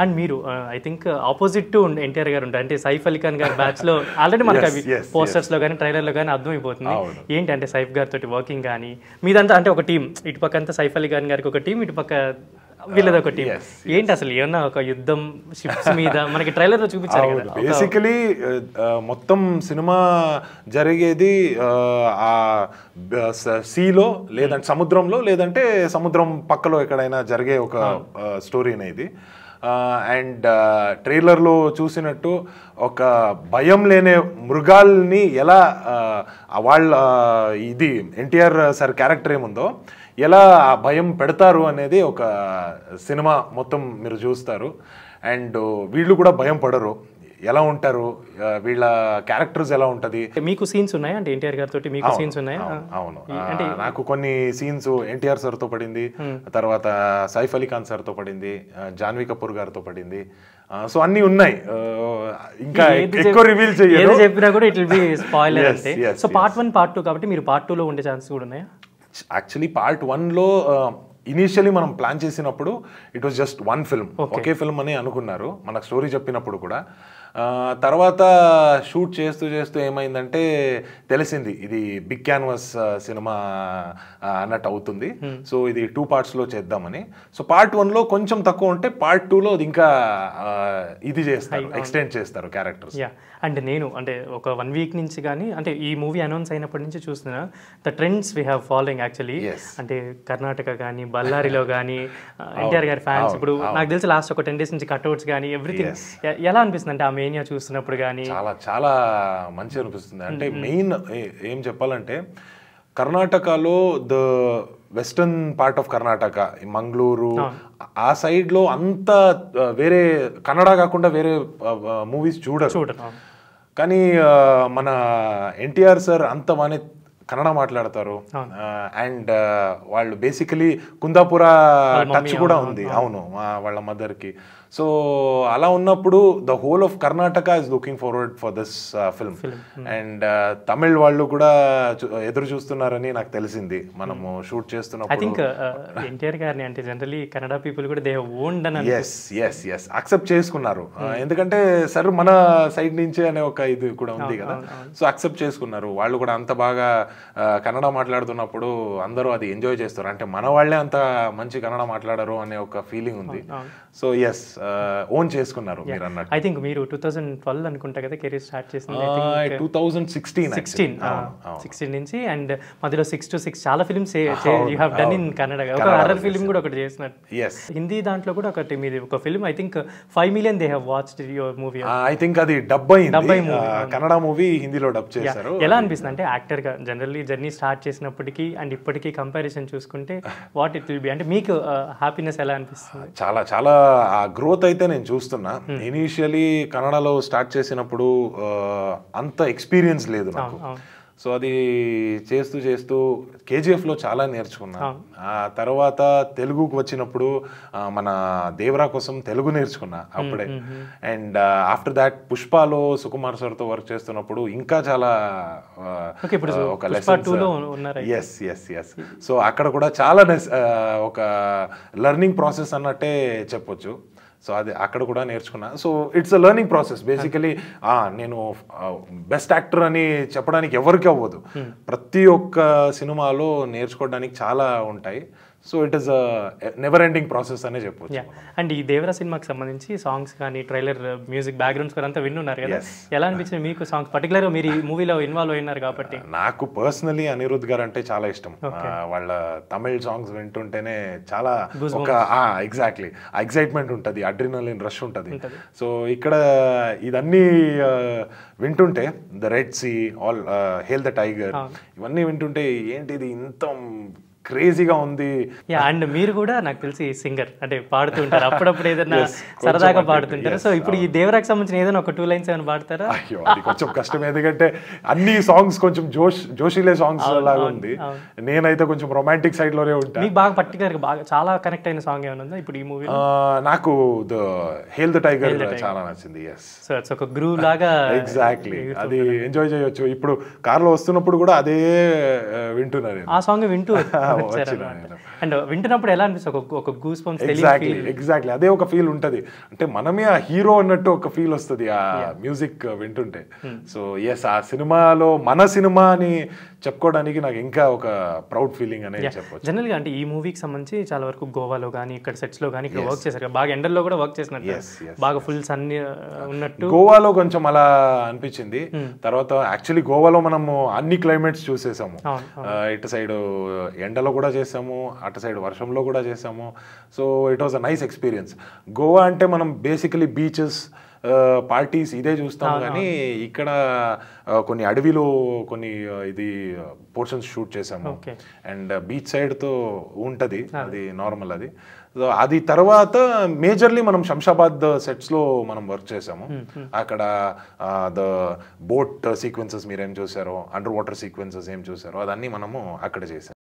And మీరు I think opposite to NTR గారు ఉంటారు అంటే సైఫ్ అలీ ఖాన్ గారి బ్యాచ్ లో ఆల్రెడీ మనకు అవి పోస్టర్స్ లో కానీ ట్రైలర్ లో కానీ అర్థమైపోతుంది ఏంటి అంటే సైఫ్ గారితో వర్కింగ్ కానీ మీదంతా అంటే ఒక టీం ఇటుపక్క అంతా సైఫ్ అలీ ఖాన్ గారికి ఒక టీం ఇటుపక్క వీళ్ళది టీం ఏంటి అసలు ఏమన్నా ఒక యుద్ధం మీద మనకి ట్రైలర్ బేసికలీ మొత్తం సినిమా జరిగేది ఆ సీలో లేదంటే hmm. సముద్రంలో లేదంటే సముద్రం పక్కలో ఎక్కడైనా జరిగే ఒక స్టోరీ hmm. అనేది అండ్ ట్రైలర్లో చూసినట్టు ఒక భయం లేని మృగాల్ని ఎలా వాళ్ళ ఇది ఎన్టీఆర్ సార్ క్యారెక్టర్ ఏముందో ఎలా ఆ భయం పెడతారు అనేది ఒక సినిమా మొత్తం మీరు చూస్తారు అండ్ వీళ్ళు కూడా భయం పడరు ఎలా ఉంటారు వీళ్ళ క్యారెక్టర్స్ ఎలా ఉంటుంది మీకు సీన్స్ ఉన్నాయా అంటే ఎన్టీఆర్ గారితో మీకు సీన్స్ ఉన్నాయా అవును అంటే నాకు కొన్ని సీన్స్ ఎన్టీఆర్ సార్తో పడింది తర్వాత సైఫ్ అలీ ఖాన్ సార్తో పడింది జాన్వీ కపూర్ గారితో పడింది సో అన్నీ ఉన్నాయి ఇంకా ఎక్కువ రివీల్ చేయాలి చెప్పినా కూడా ఇట్ విల్ బి స్పాయిలర్ అంటే so part one part two కాబట్టి మీరు పార్ట్ ఉండే ఛాన్సెస్ కూడా ఉన్నాయా యాక్చువల్లీ పార్ట్ లో ఇనీషియలీ మనం ప్లాన్ చేసినప్పుడు it was just one film ఒకే ఫిల్మ్ అని అనుకున్నారు మనకు స్టోరీ చెప్పినప్పుడు కూడా తర్వాత షూట్ చేస్తూ చేస్తూ ఏమైందంటే తెలిసింది ఇది బిగ్ క్యాన్వస్ సినిమా అన్నట్టు అవుతుంది సో ఇది టూ పార్ట్స్లో చేద్దామని సో పార్ట్ వన్లో కొంచెం తక్కువ ఉంటే పార్ట్ టూలో అది ఇంకా ఇది చేస్తారు ఎక్స్టెండ్ చేస్తారు క్యారెక్టర్స్ అంటే నేను అంటే ఒక వన్ వీక్ నుంచి కానీ అంటే ఈ మూవీ అనౌన్స్ అయినప్పటి నుంచి చూస్తున్నా the trends we have following actually అంటే కర్ణాటక కానీ బళ్ళారిలో కానీ ఎన్టీఆర్ గారి ఫ్యాన్స్ ఇప్పుడు నాకు తెలిసి లాస్ట్ ఒక టెన్ డేస్ నుంచి కట్అవుట్స్ కానీ ఎవ్రీథింగ్ ఎలా అనిపిస్తుంది అంటే మేనియా చూసినప్పుడు కానీ చాలా చాలా మంచి అనిపిస్తుంది అంటే మెయిన్ ఏం చెప్పాలంటే కర్ణాటకలో the western part of Karnataka Mangaluru ఆ సైడ్లో అంత వేరే కన్నడ కాకుండా వేరే మూవీస్ చూడరు కానీ మన ఎన్టీఆర్ సార్ అంత మన కన్నడ మాట్లాడతారు అండ్ వాళ్ళు బేసికలీ కుందాపుర టచ్ కూడా ఉంది అవును వాళ్ళ మదర్కి సో అలా ఉన్నప్పుడు the whole of Karnataka is looking forward for this film hmm. And Tamil వాళ్ళు కూడా ఎదురు చూస్తున్నారని నాకు తెలిసింది మనము hmm. షూట్ చేస్తున్నప్పుడు ఐ థింక్ uh, uh, గారిని అంటే జనరలీ కన్నడ పీపుల్ కూడా దే ఓన్డ్ అని ఎస్ ఎస్ ఎస్ అక్సెప్ట్ చేసుకున్నారు hmm. ఎందుకంటే సార్ మన సైడ్ నుంచే అనే ఒక ఇది కూడా ఉంది కదా సో అక్సెప్ట్ చేసుకున్నారు వాళ్ళు కూడా అంత బాగా కన్నడ మాట్లాడుతున్నప్పుడు అందరూ అది ఎంజాయ్ చేస్తారు అంటే మన వాళ్ళే అంత మంచి కన్నడ మాట్లాడరు అనే ఒక ఫీలింగ్ ఉంది సో ఎస్ ఓన్ uh, చేసుకున్నారు మీరు అన్నట్టు ఐ థింక్ మీరు టూ థౌసండ్ ట్వెల్వ్ అనుకుంటా కదా కెరీర్ స్టార్ట్ చేసింది two thousand sixteen sixteen sixteen నుంచి అండ్ మధ్యలో సిక్స్ టు సిక్స్ చాలా films you have done in Kannada ఒక హర్రర్ ఫిల్మ్ కూడా ఒకటి చేసినట్టు హిందీ దాంట్లో కూడా ఒకటి మీరు ఒక film I think five million they have watch your movie I think అది డబ్బై డబ్బై మూవీ కన్నడ మూవీ హిందీలో డబ్ చేశారు ఎలా అనిపిస్తుంది అంటే యాక్టర్ గా జనరల్లీ జర్నీ స్టార్ట్ చేసినప్పటికీ అండ్ ఇప్పటికీ కంపారిజన్ చూసుకుంటే వాట్ ఇట్ విల్ బి అంటే మీకు హ్యాపీనెస్ uh, ఎలా అనిపిస్తుంది చాలా చాలా ఆ గ్రోత్ అయితే నేను చూస్తున్నా ఇనీషియలీ కన్నడలో స్టార్ట్ చేసినప్పుడు అంత ఎక్స్పీరియన్స్ లేదు నాకు సో అది చేస్తూ చేస్తూ కేజీఎఫ్లో చాలా నేర్చుకున్నా ఆ తర్వాత తెలుగుకు వచ్చినప్పుడు మన దేవరా కోసం తెలుగు నేర్చుకున్నా అప్పుడే అండ్ ఆఫ్టర్ దాట్ పుష్పలో సుకుమార్ సార్తో వర్క్ చేస్తున్నప్పుడు ఇంకా చాలా ఒక ఎస్ ఎస్ ఎస్ సో అక్కడ కూడా చాలా ఒక లెర్నింగ్ ప్రాసెస్ అన్నట్టే చెప్పొచ్చు సో అది అక్కడ కూడా నేర్చుకున్నా so it's a learning process basically నేను బెస్ట్ యాక్టర్ అని చెప్పడానికి ఎవరికి అవ్వదు hmm. ప్రతి ఒక్క సినిమాలో నేర్చుకోవడానికి చాలా ఉంటాయి so it is never ending process అనే చెప్పొచ్చు అండ్ ఈ దేవరా సినిమాకి సంబంధించి సాంగ్స్ కానీ ట్రైలర్ మ్యూజిక్ బ్యాక్గ్రౌండ్స్ కూడా అంతా విన్నున్నారు కదా ఎలా అనిపించింది మీకు సాంగ్స్ పర్టికులర్గా మీరు ఈ మూవీలో ఇన్వాల్వ్ అయినారు కాబట్టి నాకు పర్సనలీ అనిరుద్ధ్ గారు అంటే చాలా ఇష్టం వాళ్ళ తమిళ్ సాంగ్స్ వింటుంటేనే చాలా ఒక ఎగ్జాక్ట్లీ ఎగ్జైట్మెంట్ ఉంటుంది అడ్రినలిన్ రష్ ఉంటుంది సో ఇక్కడ ఇదన్నీ వింటుంటే the red sea all hail the tiger ఇవన్నీ వింటుంటే ఏంటిది ఇంత క్రేజీగా ఉంది అండ్ మీరు కూడా నాకు తెలిసి సింగర్ అంటే పాడుతుంటారు అప్పుడప్పుడు ఏదైనా సరదాగా పాడుతుంటారు సో ఇప్పుడు ఈ దేవరాకి సంబంధించిన ఏదైనా ఒక టూ లైన్స్ ఏమైనా పాడతారా అయ్యో అది కొంచెం కష్టం ఎందుకంటే అన్ని సాంగ్స్ కొంచెం జోష్ జోషిలే సాంగ్స్ లాగా ఉంది నేనైతే కొంచెం రొమాంటిక్ సైడ్ లోనే ఉంటాను మీకు బాగా పర్టికులర్ బాగా చాలా కనెక్ట్ అయిన సాంగ్ ఏమైనా ఉందా ఇప్పుడు ఈ మూవీ నాకు ద హేల్ ద టైగర్ చాలా నచ్చింది ఎస్ సో ఇట్స్ ఒక గ్రూ లాగా ఎగ్జాక్ట్లీ అది ఎంజాయ్ చేయొచ్చు ఇప్పుడు కార్లో వస్తున్నప్పుడు కూడా అదే వింటున్నారు ఆ సాంగ్ వింటూ అండ్ వింటున్నప్పుడు ఎలా అనిపిస్తుంది ఒక గూస్ పంప్స్ ఎగ్జాక్ట్లీ ఎగ్జాక్ట్లీ అదే ఒక ఫీల్ ఉంటుంది అంటే మనమే ఆ హీరో అన్నట్టు ఒక ఫీల్ వస్తుంది ఆ మ్యూజిక్ వింటుంటే సో hmm. ఎస్ ఆ సినిమాలో మన సినిమా అని చెప్పుకోవడానికి నాకు ఇంకా ఒక ప్రౌడ్ ఫీలింగ్ అనేది చెప్పచ్చు జనరల్ గా అంటే ఈ మూవీకి సంబంధించి చాలా వరకు గోవాలో కానీ ఇక్కడ సెట్స్ లో కానీ ఇక్కడ వర్క్ చేశారు బాగా ఎండల్లో కూడా వర్క్ చేసినట్టు బాగా ఫుల్ సన్ uh, ఉన్నట్టు గోవాలో కొంచెం అలా అనిపించింది hmm. తర్వాత యాక్చువల్లీ గోవాలో మనము అన్ని క్లైమేట్స్ చూసేసాము ఇటు సైడ్ ఎండలో వానలో కూడా చేసాము అటు సైడ్ వర్షంలో కూడా చేసాము so it was a nice experience Goa అంటే మనం బేసికలీ బీచెస్ పార్టీస్ ఇదే చూస్తాం కానీ ఇక్కడ uh, కొన్ని అడవిలో కొన్ని uh, ఇది పోర్షన్స్ షూట్ చేసాము అండ్ బీచ్ సైడ్తో ఉంటుంది అది నార్మల్ అది అది తర్వాత మేజర్లీ మనం శంషాబాద్ సెట్స్లో మనం వర్క్ చేసాము అక్కడ ద బోట్ సీక్వెన్సెస్ మీరేం చూసారో అండర్ వాటర్ సీక్వెన్సెస్ ఏం చూసారో అదన్నీ మనము అక్కడ చేసాము